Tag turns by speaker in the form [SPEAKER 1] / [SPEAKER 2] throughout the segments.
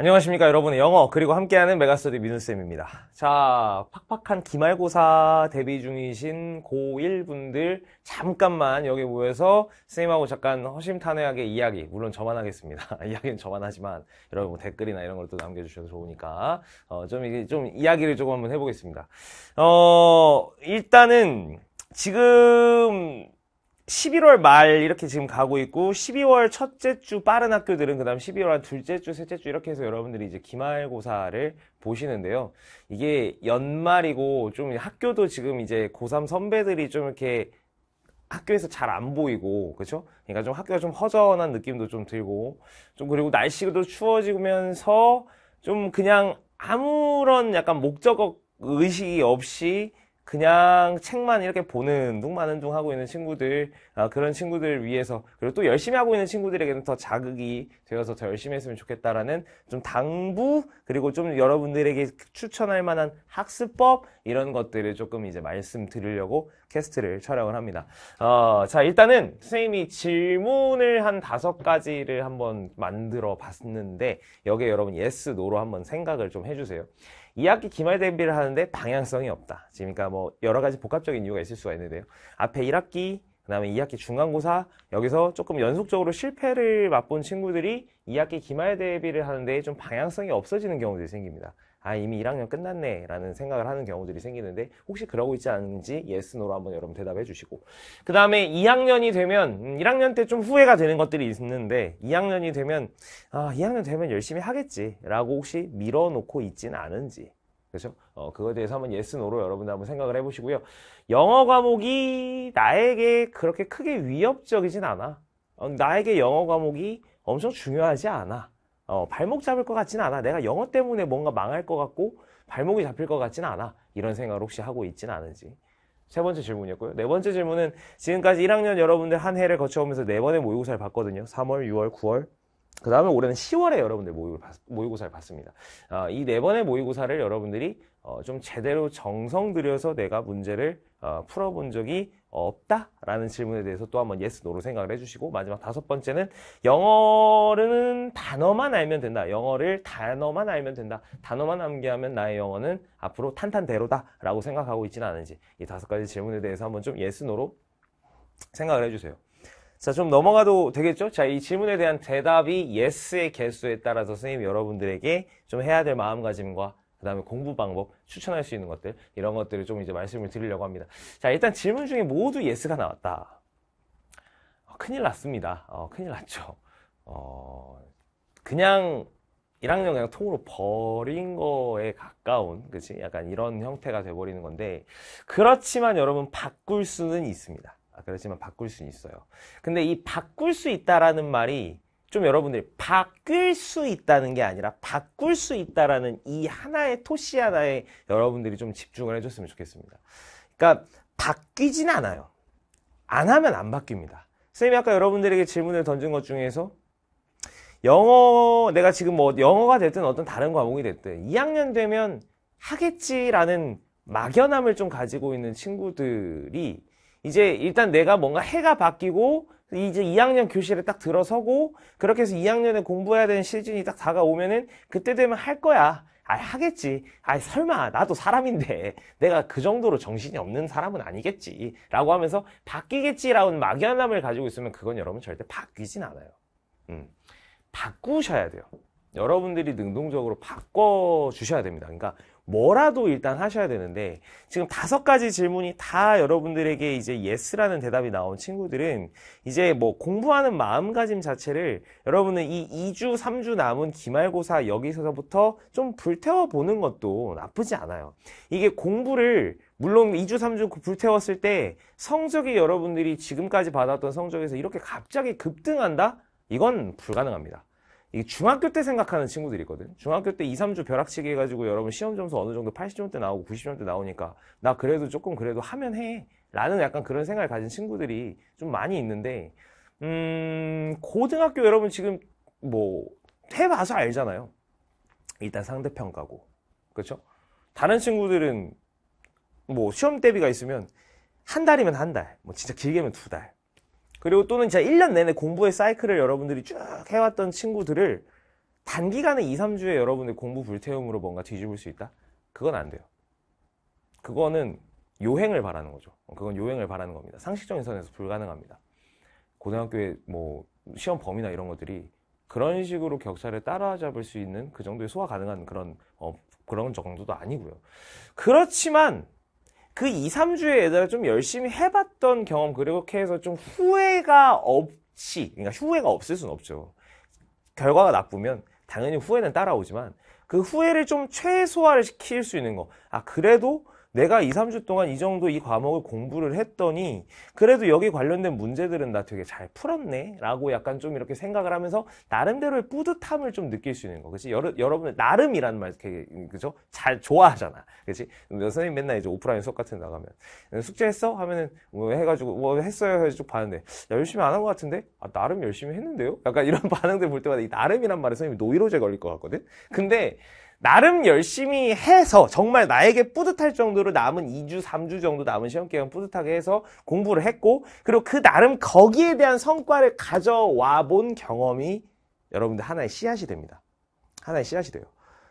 [SPEAKER 1] 안녕하십니까 여러분의 영어 그리고 함께하는 메가스터디 민우쌤입니다 자 팍팍한 기말고사 대비 중이신 고1분들 잠깐만 여기 모여서 쌤하고 잠깐 허심탄회하게 이야기 물론 저만 하겠습니다 이야기는 저만 하지만 여러분 뭐 댓글이나 이런 걸 또 남겨주셔도 좋으니까 어, 좀, 이좀 이야기를 조금 한번 해보겠습니다 어 일단은 지금 11월 말 이렇게 지금 가고 있고 12월 첫째 주 빠른 학교들은 그다음 12월 한 둘째 주, 셋째 주 이렇게 해서 여러분들이 이제 기말고사를 보시는데요. 이게 연말이고 좀 학교도 지금 이제 고3 선배들이 좀 이렇게 학교에서 잘 안 보이고 그렇죠? 그러니까 좀 학교가 좀 허전한 느낌도 좀 들고 좀 그리고 날씨도 추워지면서 좀 그냥 아무런 약간 목적 의식이 없이 그냥 책만 이렇게 보는 둥마은둥 하고 있는 친구들 아, 그런 친구들 을 위해서 그리고 또 열심히 하고 있는 친구들에게는 더 자극이 되어서 더 열심히 했으면 좋겠다라는 좀 당부 그리고 좀 여러분들에게 추천할 만한 학습법 이런 것들을 조금 이제 말씀드리려고 캐스트를 촬영을 합니다. 어, 자 일단은 선생님이 질문을 한 다섯 가지를 한번 만들어 봤는데 여기에 여러분 yes, n 로 한번 생각을 좀 해주세요. 2학기 기말 대비를 하는데 방향성이 없다. 지금 그러니까 뭐 여러 가지 복합적인 이유가 있을 수가 있는데요. 앞에 1학기 그다음에 2학기 중간고사 여기서 조금 연속적으로 실패를 맛본 친구들이 2학기 기말 대비를 하는데 좀 방향성이 없어지는 경우들이 생깁니다. 아 이미 1학년 끝났네 라는 생각을 하는 경우들이 생기는데 혹시 그러고 있지 않은지 yes, no로 한번 여러분 대답해 주시고 그 다음에 2학년이 되면 음, 1학년 때 좀 후회가 되는 것들이 있는데 2학년이 되면 아 2학년 되면 열심히 하겠지 라고 혹시 밀어놓고 있진 않은지 그렇죠? 어, 그거에 대해서 한번 yes, no로 여러분들 한번 생각을 해보시고요. 영어 과목이 나에게 그렇게 크게 위협적이진 않아. 어, 나에게 영어 과목이 엄청 중요하지 않아. 어, 발목 잡을 것 같지는 않아. 내가 영어 때문에 뭔가 망할 것 같고 발목이 잡힐 것 같지는 않아. 이런 생각을 혹시 하고 있지는 않은지. 세 번째 질문이었고요. 네 번째 질문은 지금까지 1학년 여러분들 한 해를 거쳐오면서 네 번의 모의고사를 봤거든요. 3월, 6월, 9월, 그 다음에 올해는 10월에 여러분들 모의고, 사를 봤습니다. 어, 아, 이네 번의 모의고사를 여러분들이 어, 좀 제대로 정성 들여서 내가 문제를 어, 풀어본 적이 없다라는 질문에 대해서 또 한번 예스 노로 생각을 해주시고 마지막 다섯 번째는 영어는 단어만 알면 된다. 영어를 단어만 알면 된다. 단어만 암기하면 나의 영어는 앞으로 탄탄대로다라고 생각하고 있지는 않은지 이 다섯 가지 질문에 대해서 한번 좀 예스 노로 생각을 해주세요. 자, 좀 넘어가도 되겠죠? 자, 이 질문에 대한 대답이 예스의 개수에 따라서 선생님 여러분들에게 좀 해야 될 마음가짐과 그 다음에 공부 방법, 추천할 수 있는 것들, 이런 것들을 좀 이제 말씀을 드리려고 합니다. 자, 일단 질문 중에 모두 예스가 나왔다. 어, 큰일 났습니다. 어, 큰일 났죠. 어, 그냥 1학년 그냥 통으로 버린 거에 가까운, 그치? 약간 이런 형태가 돼버리는 건데, 그렇지만 여러분, 바꿀 수는 있습니다. 아, 그렇지만 바꿀 수는 있어요. 근데 이 바꿀 수 있다라는 말이 좀 여러분들이 바뀔 수 있다는 게 아니라 바꿀 수 있다라는 이 하나의 토시 하나에 여러분들이 좀 집중을 해줬으면 좋겠습니다. 그러니까 바뀌진 않아요. 안 하면 안 바뀝니다. 선생님이 아까 여러분들에게 질문을 던진 것 중에서 영어 내가 지금 뭐 영어가 됐든 어떤 다른 과목이 됐든 2학년 되면 하겠지라는 막연함을 좀 가지고 있는 친구들이 이제 일단 내가 뭔가 해가 바뀌고 이제 2학년 교실에 딱 들어서고 그렇게 해서 2학년에 공부해야 되는 시즌이 딱 다가오면은 그때 되면 할 거야. 아 하겠지. 아 설마 나도 사람인데 내가 그 정도로 정신이 없는 사람은 아니겠지라고 하면서 바뀌겠지라는 막연함을 가지고 있으면 그건 여러분 절대 바뀌진 않아요. 음. 바꾸셔야 돼요. 여러분들이 능동적으로 바꿔 주셔야 됩니다. 그러니까 뭐라도 일단 하셔야 되는데 지금 다섯 가지 질문이 다 여러분들에게 이제 예스라는 대답이 나온 친구들은 이제 뭐 공부하는 마음가짐 자체를 여러분은 이 2주, 3주 남은 기말고사 여기서부터 좀 불태워 보는 것도 나쁘지 않아요. 이게 공부를 물론 2주, 3주 그 불태웠을 때 성적이 여러분들이 지금까지 받았던 성적에서 이렇게 갑자기 급등한다? 이건 불가능합니다. 이게 중학교 때 생각하는 친구들이 있거든. 중학교 때 2, 3주 벼락치기 해가지고 여러분 시험 점수 어느 정도 80점대 나오고 90점대 나오니까 나 그래도 조금 그래도 하면 해. 라는 약간 그런 생각을 가진 친구들이 좀 많이 있는데, 음, 고등학교 여러분 지금 뭐, 해봐서 알잖아요. 일단 상대평가고. 그쵸 다른 친구들은 뭐 시험 대비가 있으면 한 달이면 한 달, 뭐 진짜 길게면 두 달, 그리고 또는 진짜 1년 내내 공부의 사이클을 여러분들이 쭉 해왔던 친구들을 단기간에 2, 3주에 여러분들 공부 불태움으로 뭔가 뒤집을 수 있다? 그건 안 돼요. 그거는 요행을 바라는 거죠. 그건 요행을 바라는 겁니다. 상식적인 선에서 불가능합니다. 고등학교의 뭐 시험 범위나 이런 것들이 그런 식으로 격차를 따라잡을 수 있는 그 정도의 소화 가능한 그런 어, 그런 정도도 아니고요. 그렇지만 그 2, 3주에 얘들아 좀 열심히 해봤던 경험 그렇게 해서 좀 후회가 없이 그러니까 후회가 없을 수는 없죠. 결과가 나쁘면 당연히 후회는 따라오지만 그 후회를 좀 최소화를 시킬 수 있는 거. 아 그래도 내가 2, 3주 동안 이 정도 이 과목을 공부를 했더니 그래도 여기 관련된 문제들은 나 되게 잘 풀었네 라고 약간 좀 이렇게 생각을 하면서 나름대로의 뿌듯함을 좀 느낄 수 있는 거 그치? 여러, 여러분 나름이란말 그죠? 잘 좋아하잖아 그치? 선생님 맨날 이제 오프라인 수업 같은 데 나가면 숙제했어? 하면은 뭐 해가지고 뭐 했어요 해서 쭉 봤는데 열심히 안 한 것 같은데? 아 나름 열심히 했는데요? 약간 이런 반응들 볼 때마다 이 나름이란 말에 선생님이 노이로제 걸릴 것 같거든? 근데 나름 열심히 해서 정말 나에게 뿌듯할 정도로 남은 2주, 3주 정도 남은 시험기간 뿌듯하게 해서 공부를 했고 그리고 그 나름 거기에 대한 성과를 가져와 본 경험이 여러분들 하나의 씨앗이 됩니다. 하나의 씨앗이 돼요.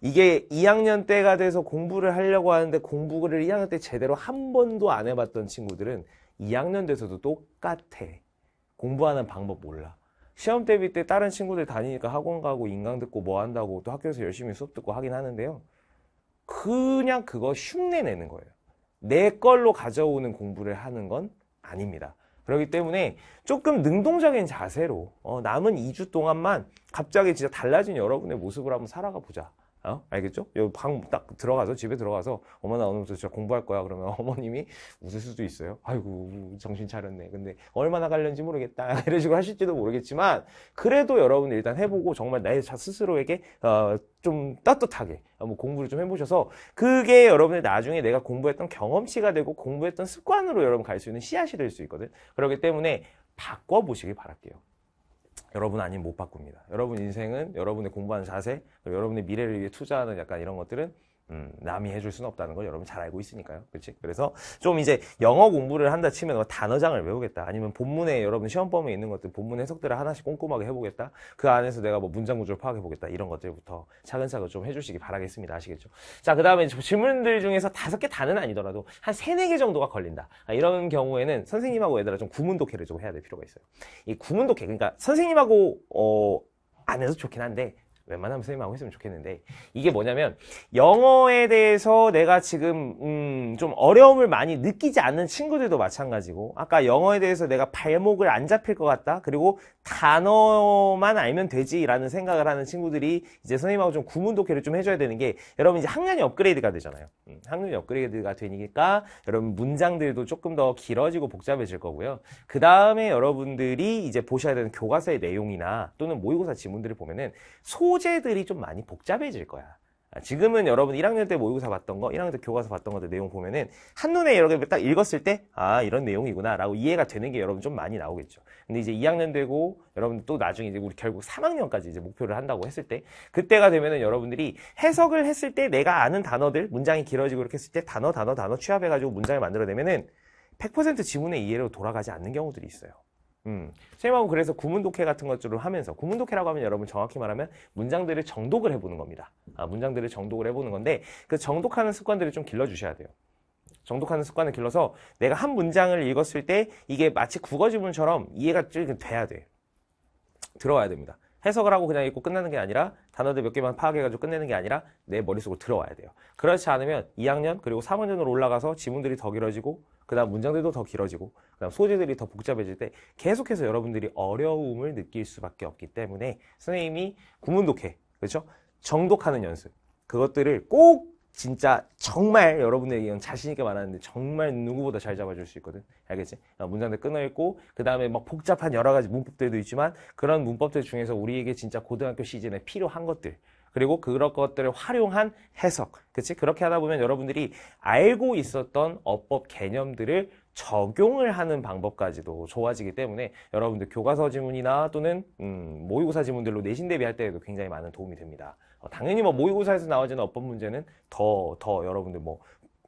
[SPEAKER 1] 이게 2학년 때가 돼서 공부를 하려고 하는데 공부를 1학년 때 제대로 한 번도 안 해봤던 친구들은 2학년 돼서도 똑같아. 공부하는 방법 몰라. 시험 대비 때 다른 친구들 다니니까 학원 가고 인강 듣고 뭐 한다고 또 학교에서 열심히 수업 듣고 하긴 하는데요. 그냥 그거 흉내 내는 거예요. 내 걸로 가져오는 공부를 하는 건 아닙니다. 그렇기 때문에 조금 능동적인 자세로 어, 남은 2주 동안만 갑자기 진짜 달라진 여러분의 모습을 한번 살아가 보자. 어? 알겠죠? 여방딱 들어가서 집에 들어가서 엄마 나 오늘부터 진짜 공부할 거야 그러면 어머님이 웃을 수도 있어요 아이고 정신 차렸네 근데 얼마나 갈는지 모르겠다 이런 식으로 하실지도 모르겠지만 그래도 여러분 일단 해보고 정말 나의 자 스스로에게 어, 좀 따뜻하게 뭐 공부를 좀 해보셔서 그게 여러분의 나중에 내가 공부했던 경험치가 되고 공부했던 습관으로 여러분 갈 수 있는 씨앗이 될 수 있거든 그렇기 때문에 바꿔보시길 바랄게요 여러분 아니면 못 바꿉니다. 여러분 인생은 여러분의 공부하는 자세, 여러분의 미래를 위해 투자하는 약간 이런 것들은 음, 남이 해줄 수는 없다는 걸 여러분 잘 알고 있으니까요. 그렇지? 그래서 좀 이제 영어 공부를 한다 치면 어, 단어장을 외우겠다. 아니면 본문에 여러분 시험범위에 있는 것들 본문 해석들을 하나씩 꼼꼼하게 해보겠다. 그 안에서 내가 뭐 문장 구조를 파악해보겠다. 이런 것들부터 차근차근 좀 해주시기 바라겠습니다. 아시겠죠? 자, 그 다음에 질문들 중에서 다섯 개 단은 아니더라도 한 세네 개 정도가 걸린다. 아, 이런 경우에는 선생님하고 얘들아좀 구문 독해를 좀 해야 될 필요가 있어요. 이 구문 독해, 그러니까 선생님하고 어, 안 해서 좋긴 한데 웬만하면 선생님하고 했으면 좋겠는데 이게 뭐냐면 영어에 대해서 내가 지금 음, 좀 어려움을 많이 느끼지 않는 친구들도 마찬가지고 아까 영어에 대해서 내가 발목을 안 잡힐 것 같다 그리고 단어만 알면 되지라는 생각을 하는 친구들이 이제 선생님하고 좀 구문 독해를 좀 해줘야 되는 게 여러분 이제 학년이 업그레이드가 되잖아요 음, 학년이 업그레이드가 되니까 여러분 문장들도 조금 더 길어지고 복잡해질 거고요 그 다음에 여러분들이 이제 보셔야 되는 교과서의 내용이나 또는 모의고사 지문들을 보면은 소 소재들이 좀 많이 복잡해질 거야. 아, 지금은 여러분 1학년 때 모의고사 봤던 거, 1학년 때 교과서 봤던 것들 내용 보면은 한눈에 여러 개딱 읽었을 때, 아, 이런 내용이구나, 라고 이해가 되는 게 여러분 좀 많이 나오겠죠. 근데 이제 2학년 되고, 여러분 또 나중에 이제 우리 결국 3학년까지 이제 목표를 한다고 했을 때, 그때가 되면은 여러분들이 해석을 했을 때 내가 아는 단어들, 문장이 길어지고 이렇게 했을 때 단어, 단어, 단어 취합해가지고 문장을 만들어내면은 100% 지문의 이해로 돌아가지 않는 경우들이 있어요. 음, 선생님하고 그래서 구문독해 같은 것들을 하면서 구문독해라고 하면 여러분 정확히 말하면 문장들을 정독을 해보는 겁니다. 아, 문장들을 정독을 해보는 건데 그 정독하는 습관들을 좀 길러주셔야 돼요. 정독하는 습관을 길러서 내가 한 문장을 읽었을 때 이게 마치 국어 지문처럼 이해가 쭉 돼야 돼. 들어와야 됩니다. 해석을 하고 그냥 읽고 끝내는 게 아니라 단어들 몇 개만 파악해가지고 끝내는 게 아니라 내 머릿속으로 들어와야 돼요. 그렇지 않으면 2학년 그리고 3학년으로 올라가서 지문들이 더 길어지고 그 다음 문장들도 더 길어지고 그 다음 소재들이 더 복잡해질 때 계속해서 여러분들이 어려움을 느낄 수밖에 없기 때문에 선생님이 구문독해 그렇죠? 정독하는 연습 그것들을 꼭 진짜 정말 여러분의 의견 자신있게 말하는데 정말 누구보다 잘 잡아줄 수 있거든. 알겠지? 어, 문장들 끊어있고, 그 다음에 막 복잡한 여러가지 문법들도 있지만, 그런 문법들 중에서 우리에게 진짜 고등학교 시즌에 필요한 것들, 그리고 그런 것들을 활용한 해석, 그치? 그렇게 하다 보면 여러분들이 알고 있었던 어법 개념들을 적용을 하는 방법까지도 좋아지기 때문에 여러분들 교과서 지문이나 또는 음, 모의고사 지문들로 내신 대비할 때에도 굉장히 많은 도움이 됩니다. 어, 당연히 뭐 모의고사에서 나오지는 어법 문제는 더, 더 여러분들 뭐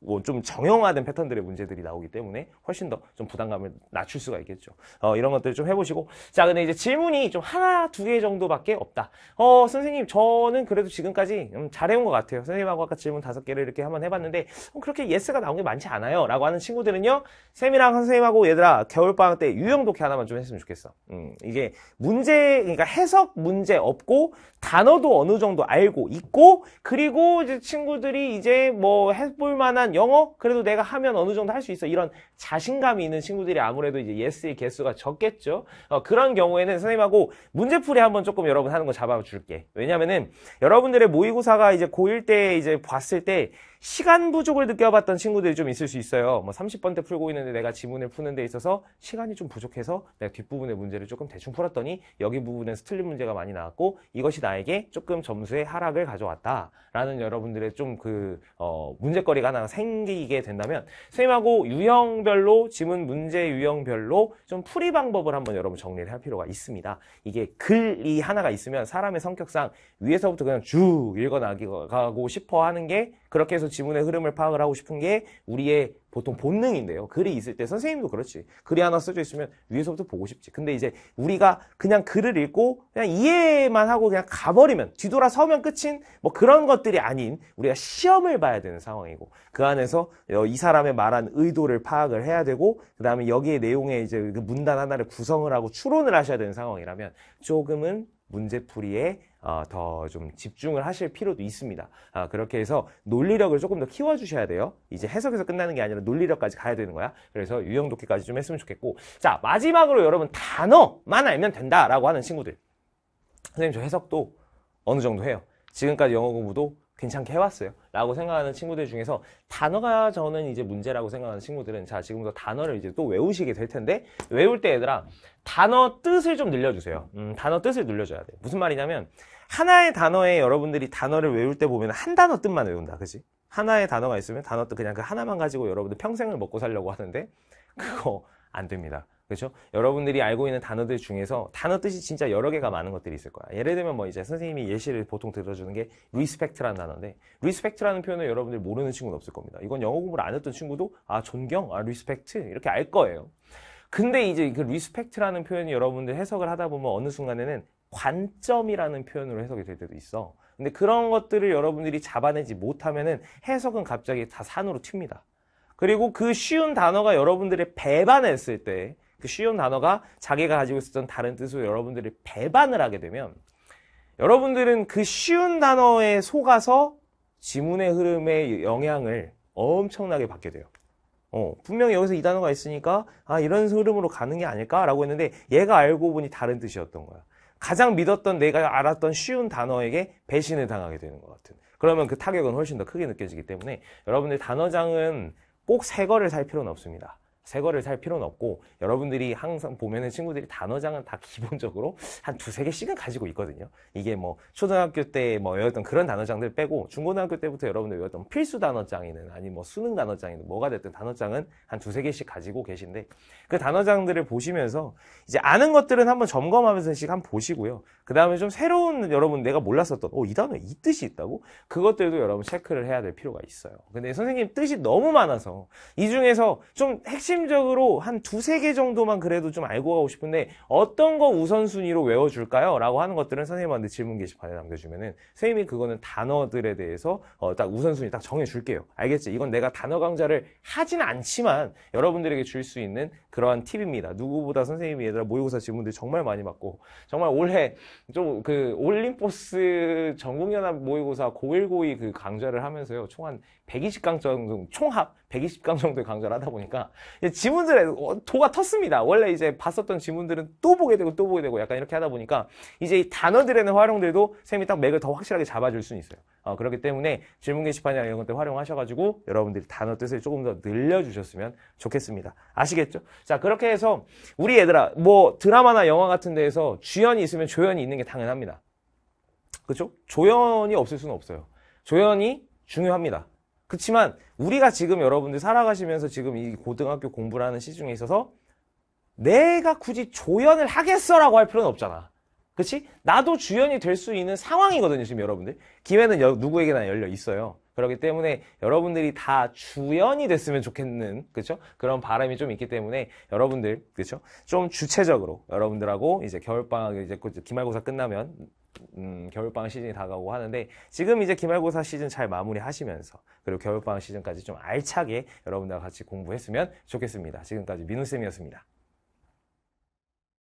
[SPEAKER 1] 뭐좀 정형화된 패턴들의 문제들이 나오기 때문에 훨씬 더 좀 부담감을 낮출 수가 있겠죠. 어, 이런 것들을 좀 해보시고. 자, 근데 이제 질문이 좀 하나, 두 개 정도밖에 없다. 어, 선생님, 저는 그래도 지금까지 음, 잘해온 것 같아요. 선생님하고 아까 질문 다섯 개를 이렇게 한번 해봤는데, 음, 그렇게 예스가 나온 게 많지 않아요. 라고 하는 친구들은요, 쌤이랑 선생님하고 얘들아, 겨울방학 때 유형독해 하나만 좀 했으면 좋겠어. 음, 이게 문제, 그러니까 해석 문제 없고, 단어도 어느 정도 알고 있고, 그리고 이제 친구들이 이제 뭐 해볼 만한 난 영어 그래도 내가 하면 어느 정도 할 수 있어 이런 자신감이 있는 친구들이 아무래도 이제 예스의 개수가 적겠죠 어, 그런 경우에는 선생님하고 문제풀이 한번 조금 여러분 하는 거 잡아줄게 왜냐면은 여러분들의 모의고사가 이제 고1 때 이제 봤을 때 시간 부족을 느껴봤던 친구들이 좀 있을 수 있어요. 뭐 30번째 풀고 있는데 내가 지문을 푸는 데 있어서 시간이 좀 부족해서 내가 뒷부분의 문제를 조금 대충 풀었더니 여기 부분에서 틀린 문제가 많이 나왔고 이것이 나에게 조금 점수의 하락을 가져왔다라는 여러분들의 좀그 어 문제거리가 하나 생기게 된다면 선생님하고 유형별로 지문 문제 유형별로 좀 풀이 방법을 한번 여러분 정리를 할 필요가 있습니다. 이게 글이 하나가 있으면 사람의 성격상 위에서부터 그냥 쭉 읽어나가고 싶어 하는 게 그렇게 해서 지문의 흐름을 파악을 하고 싶은 게 우리의 보통 본능인데요. 글이 있을 때 선생님도 그렇지. 글이 하나 써져 있으면 위에서부터 보고 싶지. 근데 이제 우리가 그냥 글을 읽고 그냥 이해만 하고 그냥 가버리면 뒤돌아서면 끝인 뭐 그런 것들이 아닌 우리가 시험을 봐야 되는 상황이고 그 안에서 어, 이 사람의 말한 의도를 파악을 해야 되고 그 다음에 여기에 내용의 이제 그 문단 하나를 구성을 하고 추론을 하셔야 되는 상황이라면 조금은 문제풀이에 어, 더 좀 집중을 하실 필요도 있습니다. 아, 그렇게 해서 논리력을 조금 더 키워주셔야 돼요. 이제 해석에서 끝나는 게 아니라 논리력까지 가야 되는 거야. 그래서 유형 독해까지 좀 했으면 좋겠고 자 마지막으로 여러분 단어만 알면 된다라고 하는 친구들 선생님 저 해석도 어느 정도 해요. 지금까지 영어 공부도 괜찮게 해왔어요 라고 생각하는 친구들 중에서 단어가 저는 이제 문제라고 생각하는 친구들은 자 지금부터 단어를 이제 또 외우시게 될 텐데 외울 때 얘들아 단어 뜻을 좀 늘려주세요 음, 단어 뜻을 늘려줘야 돼 무슨 말이냐면 하나의 단어에 여러분들이 단어를 외울 때 보면 한 단어 뜻만 외운다 그지 하나의 단어가 있으면 단어 뜻 그냥 그 하나만 가지고 여러분들 평생을 먹고 살려고 하는데 그거 안 됩니다 그렇죠? 여러분들이 알고 있는 단어들 중에서 단어 뜻이 진짜 여러 개가 많은 것들이 있을 거야. 예를 들면 뭐 이제 선생님이 예시를 보통 들어주는 게 respect라는 단어인데 respect라는 표현을 여러분들 모르는 친구는 없을 겁니다. 이건 영어 공부를 안 했던 친구도 아 존경, 아 respect 이렇게 알 거예요. 근데 이제 그 respect라는 표현이 여러분들 해석을 하다 보면 어느 순간에는 관점이라는 표현으로 해석이 될 때도 있어. 근데 그런 것들을 여러분들이 잡아내지 못하면은 해석은 갑자기 다 산으로 튑니다. 그리고 그 쉬운 단어가 여러분들의 배반했을 때그 쉬운 단어가 자기가 가지고 있었던 다른 뜻으로 여러분들이 배반을 하게 되면 여러분들은 그 쉬운 단어에 속아서 지문의 흐름에 영향을 엄청나게 받게 돼요. 어, 분명히 여기서 이 단어가 있으니까 아 이런 흐름으로 가는 게 아닐까라고 했는데 얘가 알고 보니 다른 뜻이었던 거야. 가장 믿었던 내가 알았던 쉬운 단어에게 배신을 당하게 되는 것 같은. 그러면 그 타격은 훨씬 더 크게 느껴지기 때문에 여러분들 단어장은 꼭 새 거를 살 필요는 없습니다. 새 거를 살 필요는 없고 여러분들이 항상 보면은 친구들이 단어장은 다 기본적으로 한 두세 개씩은 가지고 있거든요. 이게 뭐 초등학교 때 뭐 외웠던 그런 단어장들 빼고 중고등학교 때부터 여러분들 외웠던 뭐 필수 단어장이든 아니 뭐 수능 단어장이든 뭐가 됐든 단어장은 한 두세 개씩 가지고 계신데 그 단어장들을 보시면서 이제 아는 것들은 한번 점검하면서씩 한번 보시고요. 그 다음에 좀 새로운 여러분 내가 몰랐었던 어, 이 단어에 이 뜻이 있다고? 그것들도 여러분 체크를 해야 될 필요가 있어요. 근데 선생님 뜻이 너무 많아서 이 중에서 좀 핵심적으로 한 두세 개 정도만 그래도 좀 알고 가고 싶은데 어떤 거 우선순위로 외워줄까요? 라고 하는 것들은 선생님한테 질문 게시판에 남겨주면은 선생님이 그거는 단어들에 대해서 어, 딱 우선순위 딱 정해줄게요. 알겠지? 이건 내가 단어 강좌를 하진 않지만 여러분들에게 줄 수 있는 그러한 팁입니다. 누구보다 선생님이 얘들아 모의고사 질문들 정말 많이 받고 정말 올해 좀그 올림포스 전국연합 모의고사 고1고2그 강좌를 하면서요. 총 한 120강 정도 총합 120강 정도의 강좌를 하다 보니까 지문들에 어, 도가 텄습니다. 원래 이제 봤었던 지문들은 또 보게 되고 또 보게 되고 약간 이렇게 하다 보니까 이제 이 단어들에는 활용들도 쌤이 딱 맥을 더 확실하게 잡아줄 수는 있어요. 어, 그렇기 때문에 질문 게시판이나 이런 것들 활용하셔가지고 여러분들이 단어 뜻을 조금 더 늘려주셨으면 좋겠습니다. 아시겠죠? 자 그렇게 해서 우리 얘들아 뭐 드라마나 영화 같은 데에서 주연이 있으면 조연이 있는 게 당연합니다. 그렇죠? 조연이 없을 수는 없어요. 조연이 중요합니다. 그렇지만 우리가 지금 여러분들 살아가시면서 지금 이 고등학교 공부를하는 시중에 있어서 내가 굳이 조연을 하겠어라고 할 필요는 없잖아. 그치 나도 주연이 될 수 있는 상황이거든요, 지금 여러분들. 기회는 여, 누구에게나 열려 있어요. 그렇기 때문에 여러분들이 다 주연이 됐으면 좋겠는 그렇죠? 그런 바람이 좀 있기 때문에 여러분들 그렇죠? 좀 주체적으로 여러분들하고 이제 겨울 방학 이제 기말고사 끝나면 음, 겨울방학 시즌이 다가오고 하는데 지금 이제 기말고사 시즌 잘 마무리하시면서 그리고 겨울방학 시즌까지 좀 알차게 여러분들과 같이 공부했으면 좋겠습니다. 지금까지 민우쌤이었습니다.